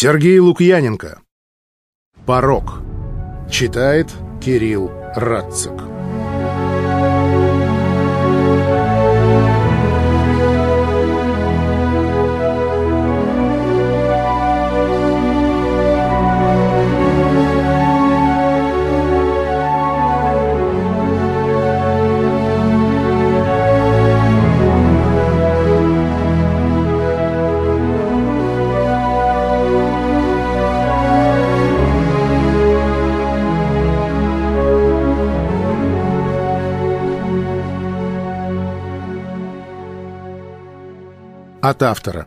Сергей Лукьяненко. «Порог». Читает Кирилл Радцик. От автора.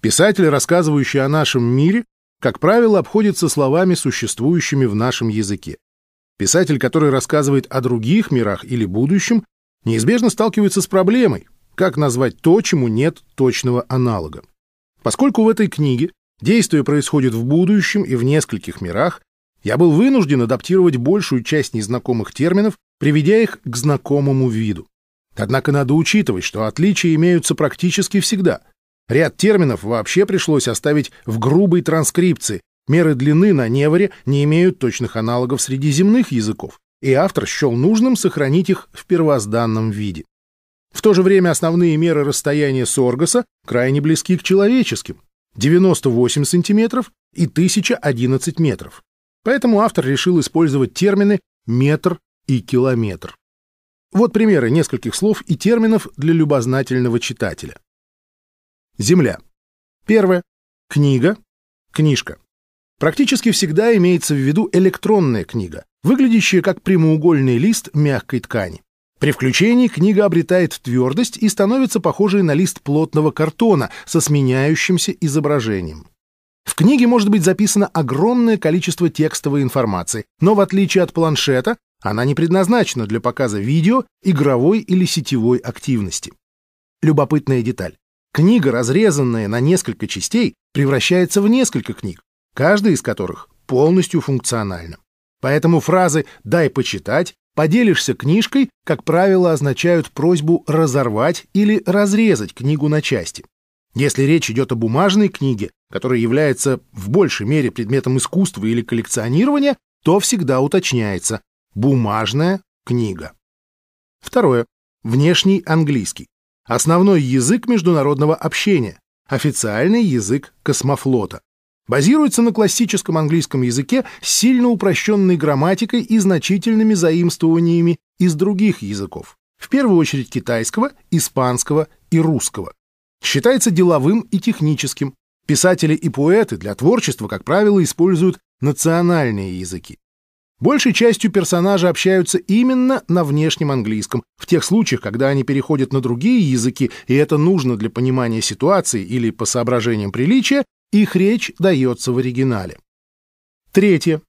Писатель, рассказывающий о нашем мире, как правило, обходится словами, существующими в нашем языке. Писатель, который рассказывает о других мирах или будущем, неизбежно сталкивается с проблемой, как назвать то, чему нет точного аналога. Поскольку в этой книге действие происходит в будущем и в нескольких мирах, я был вынужден адаптировать большую часть незнакомых терминов, приведя их к знакомому виду. Однако надо учитывать, что отличия имеются практически всегда. Ряд терминов вообще пришлось оставить в грубой транскрипции. Меры длины на неворе не имеют точных аналогов среди земных языков, и автор счел нужным сохранить их в первозданном виде. В то же время основные меры расстояния Соргаса крайне близки к человеческим – 98 сантиметров и 1011 метров. Поэтому автор решил использовать термины «метр» и «километр». Вот примеры нескольких слов и терминов для любознательного читателя. Земля. Первое. Книга. Книжка. Практически всегда имеется в виду электронная книга, выглядящая как прямоугольный лист мягкой ткани. При включении книга обретает твердость и становится похожей на лист плотного картона со сменяющимся изображением. В книге может быть записано огромное количество текстовой информации, но в отличие от планшета, она не предназначена для показа видео, игровой или сетевой активности. Любопытная деталь. Книга, разрезанная на несколько частей, превращается в несколько книг, каждая из которых полностью функциональна. Поэтому фразы «дай почитать», «поделишься книжкой» как правило означают просьбу разорвать или разрезать книгу на части. Если речь идет о бумажной книге, которая является в большей мере предметом искусства или коллекционирования, то всегда уточняется Бумажная книга. Второе. Внешний английский. Основной язык международного общения. Официальный язык космофлота. Базируется на классическом английском языке с сильно упрощенной грамматикой и значительными заимствованиями из других языков. В первую очередь китайского, испанского и русского. Считается деловым и техническим. Писатели и поэты для творчества, как правило, используют национальные языки. Большей частью персонажи общаются именно на внешнем английском, в тех случаях, когда они переходят на другие языки, и это нужно для понимания ситуации или по соображениям приличия, их речь дается в оригинале. Третье.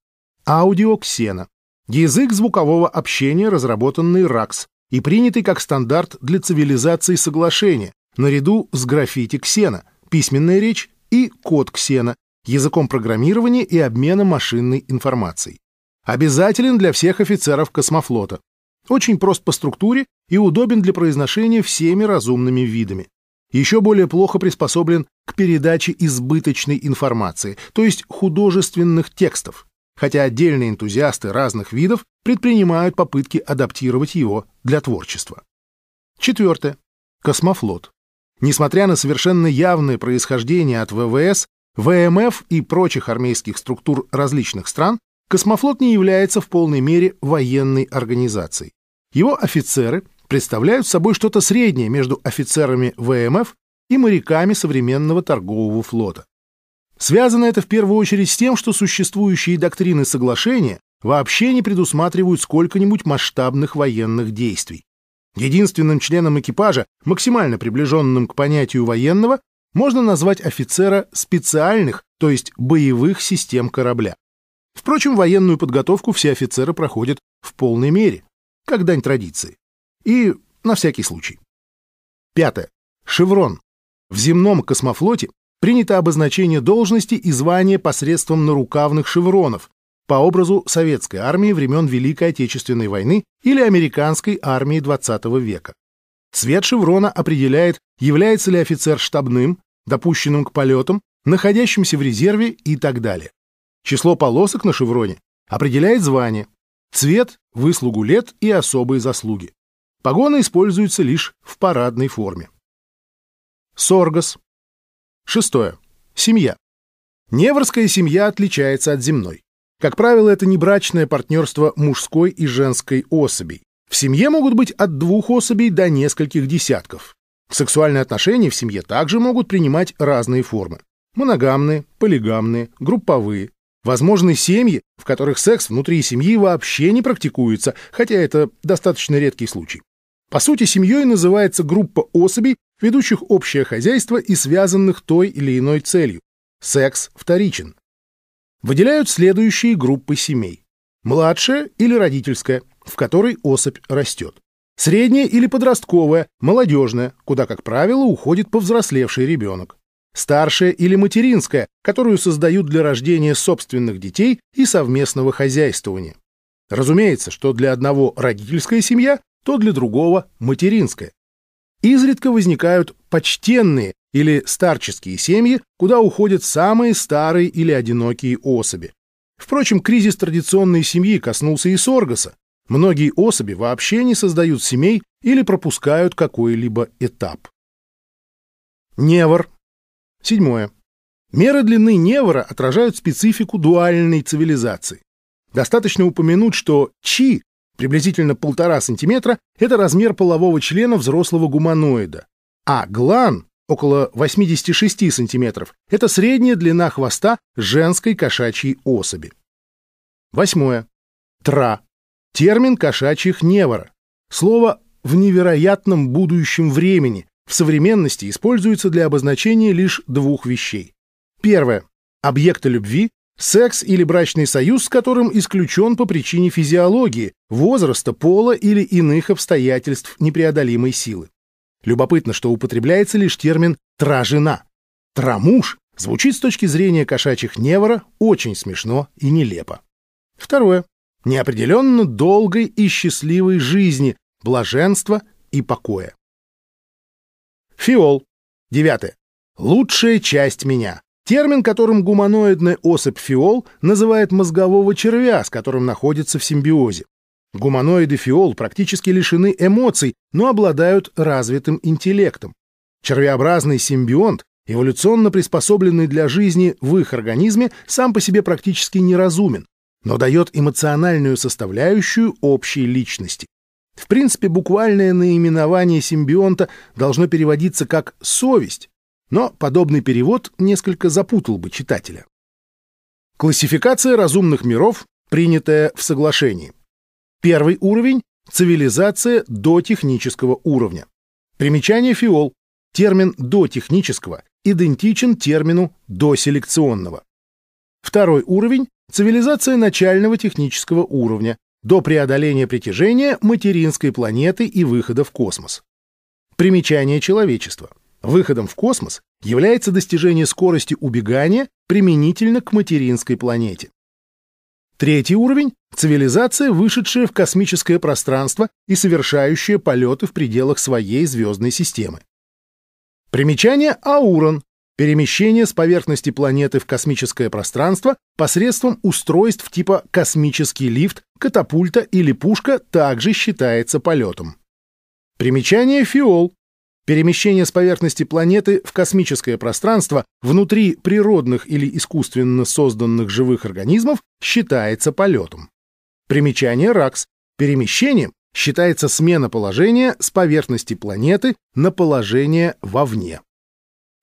Аудиоксена. Язык звукового общения, разработанный РАКС и принятый как стандарт для цивилизации соглашения, наряду с граффити ксена, письменная речь и код ксена, языком программирования и обмена машинной информацией. Обязателен для всех офицеров космофлота. Очень прост по структуре и удобен для произношения всеми разумными видами. Еще более плохо приспособлен к передаче избыточной информации, то есть художественных текстов, хотя отдельные энтузиасты разных видов предпринимают попытки адаптировать его для творчества. Четвертое. Космофлот. Несмотря на совершенно явное происхождение от ВВС, ВМФ и прочих армейских структур различных стран, Космофлот не является в полной мере военной организацией. Его офицеры представляют собой что-то среднее между офицерами ВМФ и моряками современного торгового флота. Связано это в первую очередь с тем, что существующие доктрины соглашения вообще не предусматривают сколько-нибудь масштабных военных действий. Единственным членом экипажа, максимально приближенным к понятию военного, можно назвать офицера специальных, то есть боевых систем корабля. Впрочем, военную подготовку все офицеры проходят в полной мере, как дань традиции. И на всякий случай. Пятое. Шеврон. В земном космофлоте принято обозначение должности и звания посредством нарукавных шевронов по образу советской армии времен Великой Отечественной войны или американской армии XX века. Цвет шеврона определяет, является ли офицер штабным, допущенным к полетам, находящимся в резерве и так далее. Число полосок на шевроне определяет звание, цвет, выслугу лет и особые заслуги. Погоны используются лишь в парадной форме. Соргас. Шестое. Семья. Неврская семья отличается от земной. Как правило, это не брачное партнерство мужской и женской особей. В семье могут быть от двух особей до нескольких десятков. Сексуальные отношения в семье также могут принимать разные формы. Моногамные, полигамные, групповые, Возможны семьи, в которых секс внутри семьи вообще не практикуется, хотя это достаточно редкий случай. По сути, семьей называется группа особей, ведущих общее хозяйство и связанных той или иной целью. Секс вторичен. Выделяют следующие группы семей. Младшая или родительская, в которой особь растет. Средняя или подростковая, молодежная, куда, как правило, уходит повзрослевший ребенок старшая или материнская, которую создают для рождения собственных детей и совместного хозяйствования. Разумеется, что для одного родительская семья, то для другого материнская. Изредка возникают почтенные или старческие семьи, куда уходят самые старые или одинокие особи. Впрочем, кризис традиционной семьи коснулся и Соргаса. Многие особи вообще не создают семей или пропускают какой-либо этап. Невр Седьмое. Меры длины Невра отражают специфику дуальной цивилизации. Достаточно упомянуть, что чи, приблизительно полтора сантиметра, это размер полового члена взрослого гуманоида, а глан, около 86 сантиметров, это средняя длина хвоста женской кошачьей особи. Восьмое. Тра. Термин кошачьих невра. Слово в невероятном будущем времени, в современности используется для обозначения лишь двух вещей. Первое – объекта любви, секс или брачный союз, с которым исключен по причине физиологии, возраста, пола или иных обстоятельств непреодолимой силы. Любопытно, что употребляется лишь термин «тражена». «Трамуш» звучит с точки зрения кошачьих невора очень смешно и нелепо. Второе. Неопределенно долгой и счастливой жизни, блаженства и покоя. Фиол. Девятое. Лучшая часть меня. Термин, которым гуманоидный особь фиол называет мозгового червя, с которым находится в симбиозе. Гуманоиды фиол практически лишены эмоций, но обладают развитым интеллектом. Червеобразный симбионт, эволюционно приспособленный для жизни в их организме, сам по себе практически неразумен, но дает эмоциональную составляющую общей личности. В принципе, буквальное наименование симбионта должно переводиться как «совесть», но подобный перевод несколько запутал бы читателя. Классификация разумных миров, принятая в соглашении. Первый уровень – цивилизация до технического уровня. Примечание Фиол. Термин «до технического» идентичен термину «доселекционного». Второй уровень – цивилизация начального технического уровня до преодоления притяжения материнской планеты и выхода в космос. Примечание человечества. Выходом в космос является достижение скорости убегания применительно к материнской планете. Третий уровень – цивилизация, вышедшая в космическое пространство и совершающая полеты в пределах своей звездной системы. Примечание Аурон Перемещение с поверхности планеты в космическое пространство посредством устройств типа космический лифт, катапульта или пушка также считается полетом. Примечание «Фиол» Перемещение с поверхности планеты в космическое пространство внутри природных или искусственно созданных живых организмов считается полетом. Примечание РАКС. Перемещением считается смена положения с поверхности планеты на положение вовне.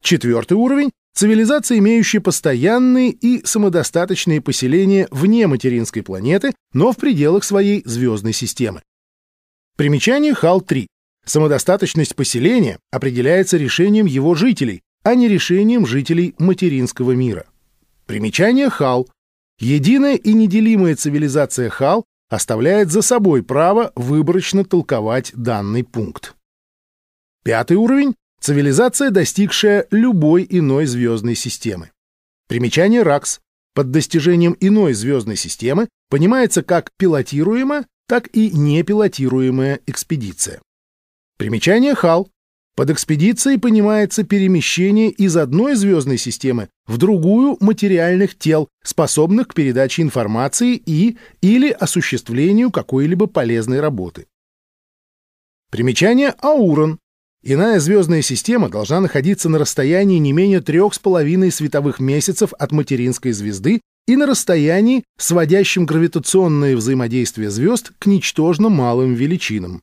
Четвертый уровень — цивилизация, имеющая постоянные и самодостаточные поселения вне материнской планеты, но в пределах своей звездной системы. Примечание Хал-3. Самодостаточность поселения определяется решением его жителей, а не решением жителей материнского мира. Примечание Хал. Единая и неделимая цивилизация Хал оставляет за собой право выборочно толковать данный пункт. Пятый уровень Цивилизация, достигшая любой иной звездной системы. Примечание РАКС. Под достижением иной звездной системы понимается как пилотируемая, так и непилотируемая экспедиция. Примечание ХАЛ. Под экспедицией понимается перемещение из одной звездной системы в другую материальных тел, способных к передаче информации и или осуществлению какой-либо полезной работы. Примечание Аурон. Иная звездная система должна находиться на расстоянии не менее 3,5 световых месяцев от материнской звезды и на расстоянии, сводящем гравитационное взаимодействие звезд к ничтожно малым величинам.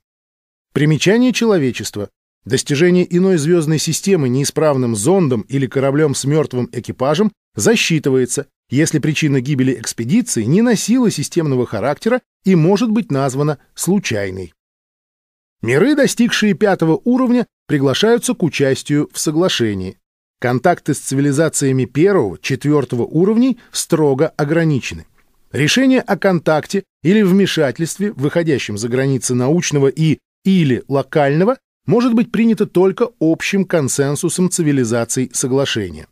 Примечание человечества. Достижение иной звездной системы неисправным зондом или кораблем с мертвым экипажем засчитывается, если причина гибели экспедиции не носила системного характера и может быть названа случайной. Миры, достигшие пятого уровня, приглашаются к участию в соглашении. Контакты с цивилизациями первого, четвертого уровней строго ограничены. Решение о контакте или вмешательстве, выходящем за границы научного и или локального, может быть принято только общим консенсусом цивилизаций соглашения.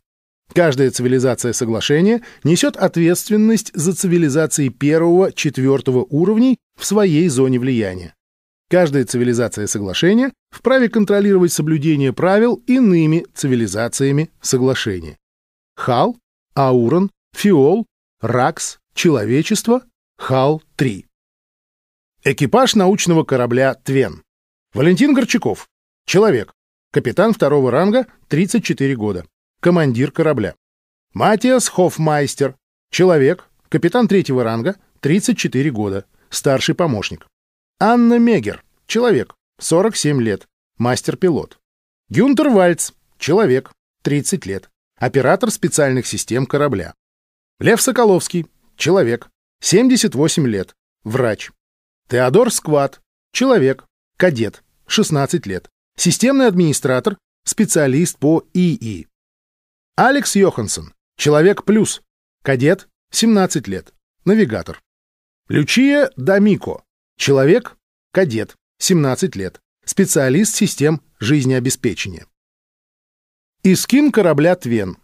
Каждая цивилизация соглашения несет ответственность за цивилизации первого, четвертого уровней в своей зоне влияния. Каждая цивилизация соглашения вправе контролировать соблюдение правил иными цивилизациями соглашения. Хал, Аурон, Фиол, Ракс, Человечество, Хал-3. Экипаж научного корабля «Твен». Валентин Горчаков. Человек. Капитан второго ранга, 34 года. Командир корабля. Матиас Хофмайстер. Человек. Капитан третьего ранга, 34 года. Старший помощник. Анна Мегер, человек, 47 лет, мастер-пилот. Гюнтер Вальц, человек, 30 лет, оператор специальных систем корабля. Лев Соколовский, человек, 78 лет, врач. Теодор Скват, человек, кадет, 16 лет, системный администратор, специалист по ИИ. Алекс Йоханссон, человек плюс, кадет, 17 лет, навигатор. Лючия Дамико, Человек – кадет, 17 лет, специалист систем жизнеобеспечения. Искин корабля «Твен».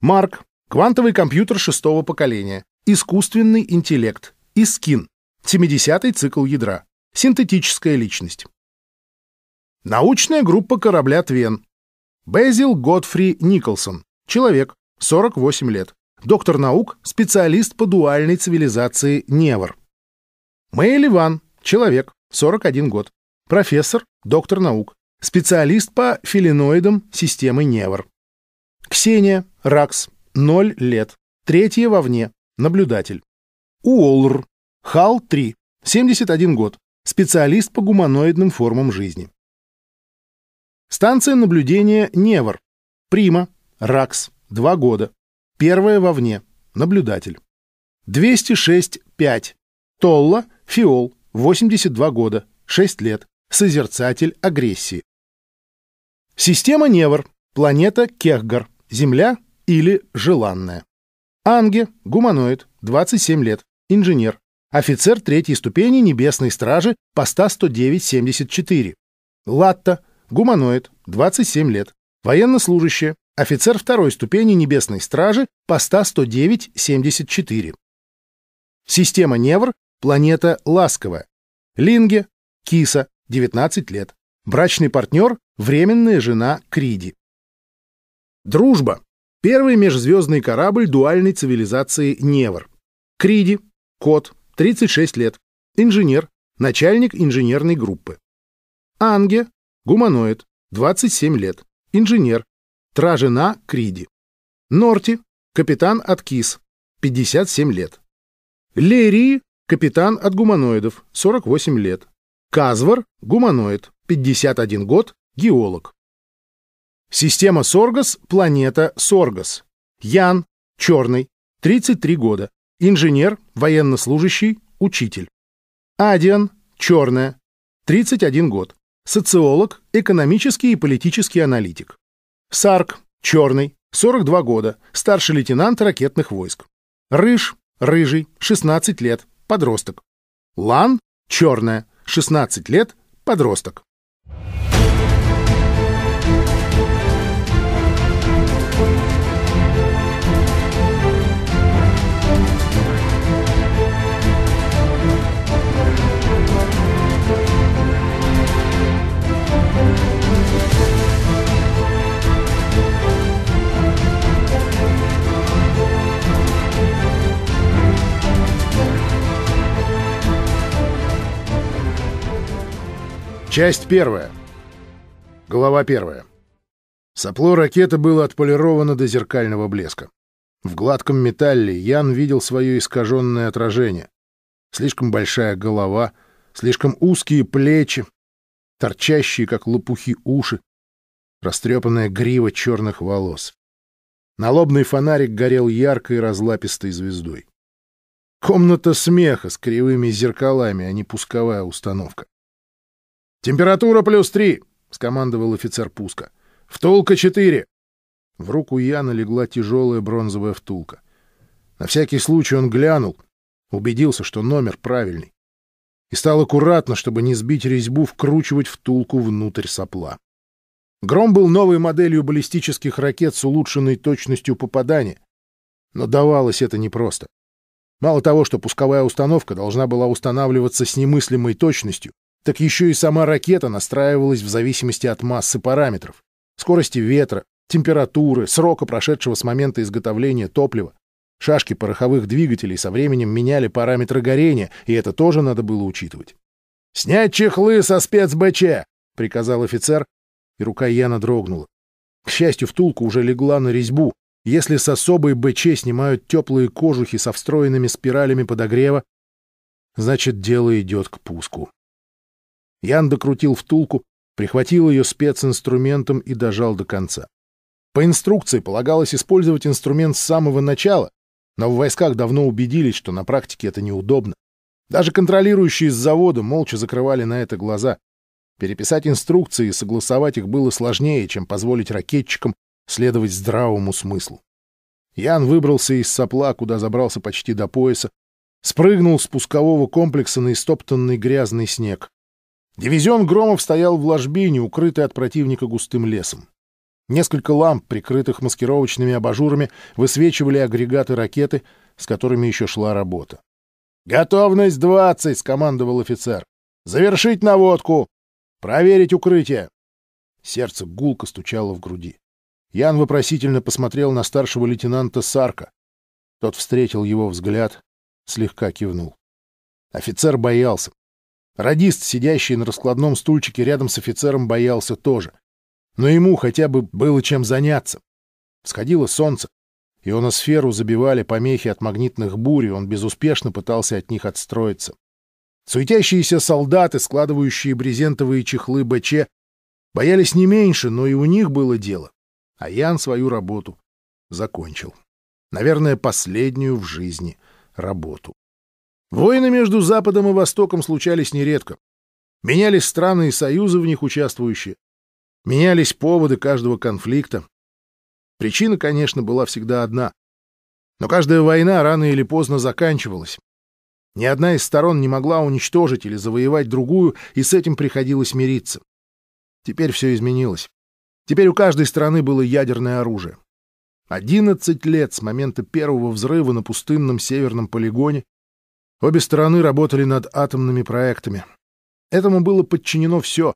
Марк – квантовый компьютер шестого поколения, искусственный интеллект, Искин, 70-й цикл ядра, синтетическая личность. Научная группа корабля «Твен». Безил Годфри Николсон, человек, 48 лет, доктор наук, специалист по дуальной цивилизации «Невр». Мэйли Ван, Человек, 41 год. Профессор, доктор наук. Специалист по филиноидам системы Невр. Ксения, Ракс, 0 лет. Третья вовне, наблюдатель. Уолр, Хал-3, 71 год. Специалист по гуманоидным формам жизни. Станция наблюдения Невр. Прима, Ракс, 2 года. Первая вовне, наблюдатель. 206-5, Толла, Фиол, 82 года, 6 лет, созерцатель агрессии. Система Невр, планета Кехгар, Земля или Желанная. Анге, гуманоид, 27 лет, инженер, офицер третьей ступени Небесной Стражи, поста 109-74. Латта, гуманоид, 27 лет, военнослужащая, офицер второй ступени Небесной Стражи, поста 109-74. Система Невр, Планета ласковая. Линге, киса, 19 лет. Брачный партнер, временная жена Криди. Дружба. Первый межзвездный корабль дуальной цивилизации Невр. Криди, кот, 36 лет. Инженер, начальник инженерной группы. Анге, гуманоид, 27 лет. Инженер, тражена Криди. Норти, капитан от КИС, 57 лет. Лери, Капитан от гуманоидов, 48 лет. Казвар, гуманоид, 51 год, геолог. Система Соргас, планета Соргас. Ян, черный, 33 года. Инженер, военнослужащий, учитель. Адиан, черная, 31 год. Социолог, экономический и политический аналитик. Сарк, черный, 42 года, старший лейтенант ракетных войск. Рыж, рыжий, 16 лет, подросток. Лан, черная, 16 лет, подросток. Часть первая. Глава первая. Сопло ракеты было отполировано до зеркального блеска. В гладком металле Ян видел свое искаженное отражение. Слишком большая голова, слишком узкие плечи, торчащие, как лопухи, уши, растрепанная грива черных волос. Налобный фонарик горел яркой разлапистой звездой. Комната смеха с кривыми зеркалами, а не пусковая установка. «Температура плюс три!» — скомандовал офицер пуска. «Втулка четыре!» В руку Яна легла тяжелая бронзовая втулка. На всякий случай он глянул, убедился, что номер правильный, и стал аккуратно, чтобы не сбить резьбу, вкручивать втулку внутрь сопла. Гром был новой моделью баллистических ракет с улучшенной точностью попадания, но давалось это непросто. Мало того, что пусковая установка должна была устанавливаться с немыслимой точностью, так еще и сама ракета настраивалась в зависимости от массы параметров, скорости ветра, температуры, срока, прошедшего с момента изготовления топлива. Шашки пороховых двигателей со временем меняли параметры горения, и это тоже надо было учитывать. «Снять чехлы со спецбч!» — приказал офицер, и рука Яна дрогнула. К счастью, втулка уже легла на резьбу. Если с особой БЧ снимают теплые кожухи со встроенными спиралями подогрева, значит, дело идет к пуску. Ян докрутил втулку, прихватил ее специнструментом и дожал до конца. По инструкции полагалось использовать инструмент с самого начала, но в войсках давно убедились, что на практике это неудобно. Даже контролирующие с завода молча закрывали на это глаза. Переписать инструкции и согласовать их было сложнее, чем позволить ракетчикам следовать здравому смыслу. Ян выбрался из сопла, куда забрался почти до пояса, спрыгнул с пускового комплекса на истоптанный грязный снег. Дивизион Громов стоял в ложбине, укрытый от противника густым лесом. Несколько ламп, прикрытых маскировочными абажурами, высвечивали агрегаты ракеты, с которыми еще шла работа. «Готовность 20!» — скомандовал офицер. «Завершить наводку! Проверить укрытие!» Сердце гулко стучало в груди. Ян вопросительно посмотрел на старшего лейтенанта Сарка. Тот встретил его взгляд, слегка кивнул. Офицер боялся. Радист, сидящий на раскладном стульчике рядом с офицером, боялся тоже. Но ему хотя бы было чем заняться. Сходило солнце. Ионосферу забивали помехи от магнитных бурь, и он безуспешно пытался от них отстроиться. Суетящиеся солдаты, складывающие брезентовые чехлы БЧ, боялись не меньше, но и у них было дело. А Ян свою работу закончил. Наверное, последнюю в жизни работу. Войны между Западом и Востоком случались нередко. Менялись страны и союзы в них участвующие. Менялись поводы каждого конфликта. Причина, конечно, была всегда одна. Но каждая война рано или поздно заканчивалась. Ни одна из сторон не могла уничтожить или завоевать другую, и с этим приходилось мириться. Теперь все изменилось. Теперь у каждой страны было ядерное оружие. Одиннадцать лет с момента первого взрыва на пустынном северном полигоне Обе стороны работали над атомными проектами. Этому было подчинено все,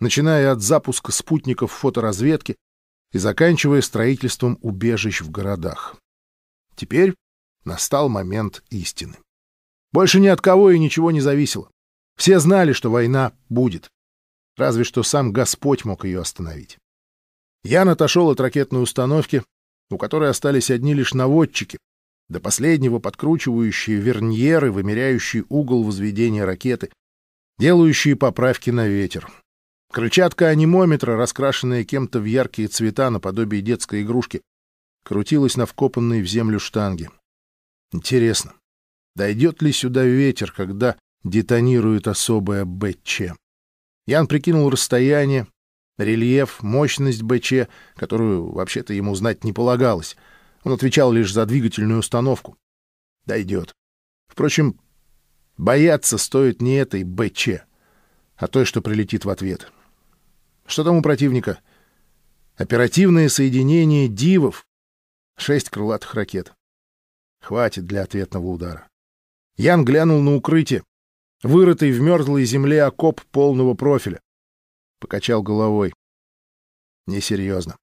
начиная от запуска спутников фоторазведки и заканчивая строительством убежищ в городах. Теперь настал момент истины. Больше ни от кого и ничего не зависело. Все знали, что война будет. Разве что сам Господь мог ее остановить. Ян отошел от ракетной установки, у которой остались одни лишь наводчики, до последнего подкручивающие верньеры, вымеряющие угол возведения ракеты, делающие поправки на ветер. Крыльчатка анимометра, раскрашенная кем-то в яркие цвета наподобие детской игрушки, крутилась на вкопанной в землю штанге. Интересно, дойдет ли сюда ветер, когда детонирует особая БЧ? Ян прикинул расстояние, рельеф, мощность БЧ, которую вообще-то ему знать не полагалось — он отвечал лишь за двигательную установку. Дойдет. Впрочем, бояться стоит не этой БЧ, а той, что прилетит в ответ. Что там у противника? Оперативное соединение дивов. Шесть крылатых ракет. Хватит для ответного удара. Ян глянул на укрытие. Вырытый в мерзлой земле окоп полного профиля. Покачал головой. Несерьезно.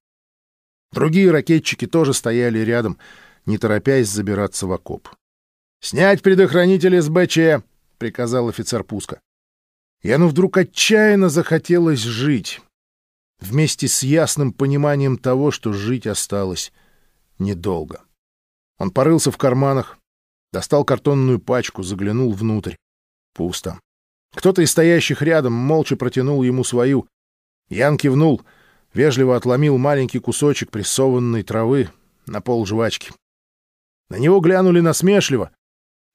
Другие ракетчики тоже стояли рядом, не торопясь забираться в окоп. «Снять предохранители с БЧ!» — приказал офицер пуска. И оно вдруг отчаянно захотелось жить. Вместе с ясным пониманием того, что жить осталось недолго. Он порылся в карманах, достал картонную пачку, заглянул внутрь. Пусто. Кто-то из стоящих рядом молча протянул ему свою. Ян кивнул — вежливо отломил маленький кусочек прессованной травы на пол жвачки. На него глянули насмешливо,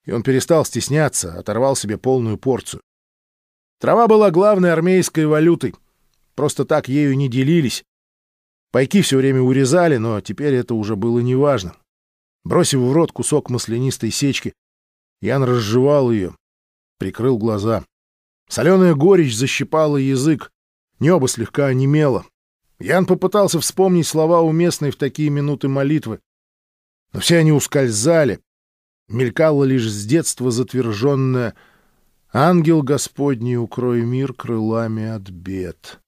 и он перестал стесняться, оторвал себе полную порцию. Трава была главной армейской валютой. Просто так ею не делились. Пайки все время урезали, но теперь это уже было неважно. Бросив в рот кусок маслянистой сечки, Ян разжевал ее, прикрыл глаза. Соленая горечь защипала язык, небо слегка онемело. Ян попытался вспомнить слова уместные в такие минуты молитвы, но все они ускользали. Мелькало лишь с детства затверженное «Ангел Господний, укрой мир крылами от бед».